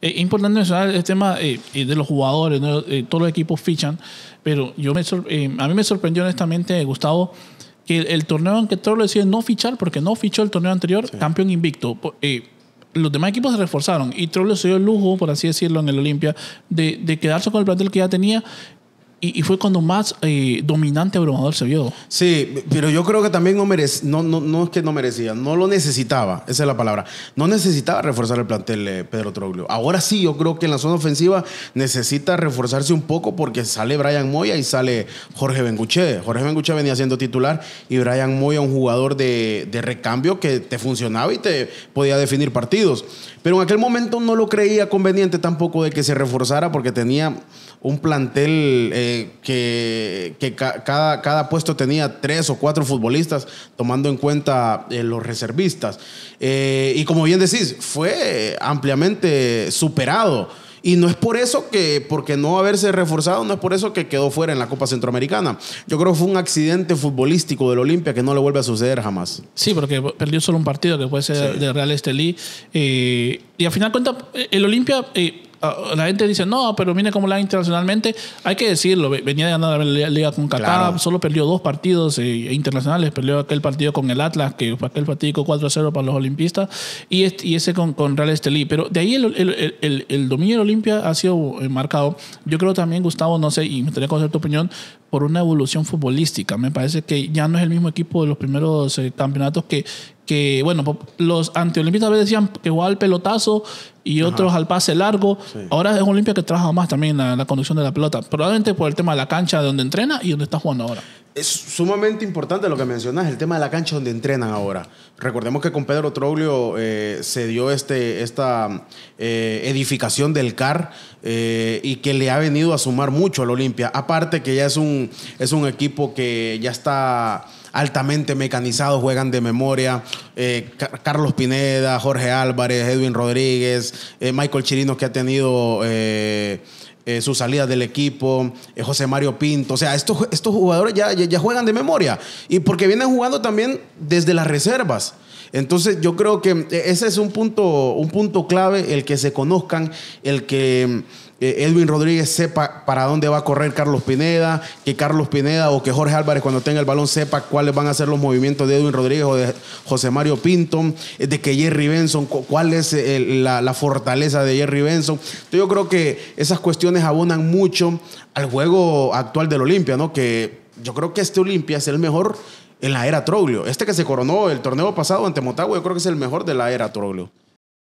Es eh, importante mencionar el tema eh, eh, de los jugadores, todos los equipos fichan, pero yo me a mí me sorprendió honestamente, Gustavo, que el, torneo en que Toro decide no fichar, porque no fichó el torneo anterior, campeón invicto. los demás equipos se reforzaron y Troll se dio el lujo, por así decirlo, en el Olimpia, de, quedarse con el plantel que ya tenía y, fue cuando más eh, dominante abrumador se vio. Sí, pero yo creo que también no merece, no, no, es que no merecía, no lo necesitaba, esa es la palabra. No necesitaba reforzar el plantel Pedro Troglio. Ahora sí, yo creo que en la zona ofensiva necesita reforzarse un poco porque sale Brian Moya y sale Jorge Benguche. Jorge Benguche venía siendo titular y Brian Moya un jugador de, recambio que te funcionaba y te podía definir partidos. Pero en aquel momento no lo creía conveniente tampoco de que se reforzara porque tenía un plantel... Eh, que, cada, puesto tenía tres o cuatro futbolistas, tomando en cuenta eh, los reservistas. Eh, y como bien decís, fue ampliamente superado. Y no es por eso que, porque no haberse reforzado, no es por eso que quedó fuera en la Copa Centroamericana. Yo creo que fue un accidente futbolístico del Olimpia que no le vuelve a suceder jamás. Sí, porque perdió solo un partido que puede ser de Real Estelí. Eh, y al final cuenta, el Olimpia Ah, la gente dice, no, pero mire cómo la internacionalmente. Hay que decirlo, venía de ganar la liga con Qatar, solo perdió dos partidos eh, internacionales, perdió aquel partido con el Atlas, que fue aquel partido 4-0 para los olimpistas, y, este, ese con, con, Real Estelí. Pero de ahí el, el, el, dominio de Olimpia ha sido eh, marcado. Yo creo también, Gustavo, no sé, y me gustaría conocer tu opinión, por una evolución futbolística. Me parece que ya no es el mismo equipo de los primeros eh, campeonatos que, que, bueno, los antiolimpistas a veces decían que jugaba al pelotazo y otros al pase largo. Ahora es Olimpia que trabaja más también en la conducción de la pelota, probablemente por el tema de la cancha de donde entrena y donde está jugando ahora es sumamente importante lo que mencionas, el tema de la cancha donde entrenan ahora. Recordemos que con Pedro Troglio eh, se dio este, esta eh, edificación del CAR eh, y que le ha venido a sumar mucho al Olimpia. Aparte que ya es un, es un equipo que ya está altamente mecanizado, juegan de memoria. Carlos Pineda, Jorge Álvarez, Edwin Rodríguez, Michael Chirino que ha tenido eh, su salida del equipo, eh, José Mario Pinto. O sea, estos, estos jugadores ya, ya, juegan de memoria. Y porque vienen jugando también desde las reservas. Entonces yo creo que eh, ese es un punto, un punto clave, el que se conozcan, el que eh, Edwin Rodríguez sepa para dónde va a correr Carlos Pineda, que Carlos Pineda o que Jorge Álvarez cuando tenga el balón sepa cuáles van a ser los movimientos de Edwin Rodríguez o de José Mario Pinto, eh, de que Jerry Benson, cuál es la, fortaleza de Jerry Benson. Entonces yo creo que esas cuestiones abonan mucho al juego actual del Olimpia, ¿no? Que yo creo que este Olimpia es el mejor en la era Troglio. Este que se coronó el torneo pasado ante Motagua, yo creo que es el mejor de la era Troglio.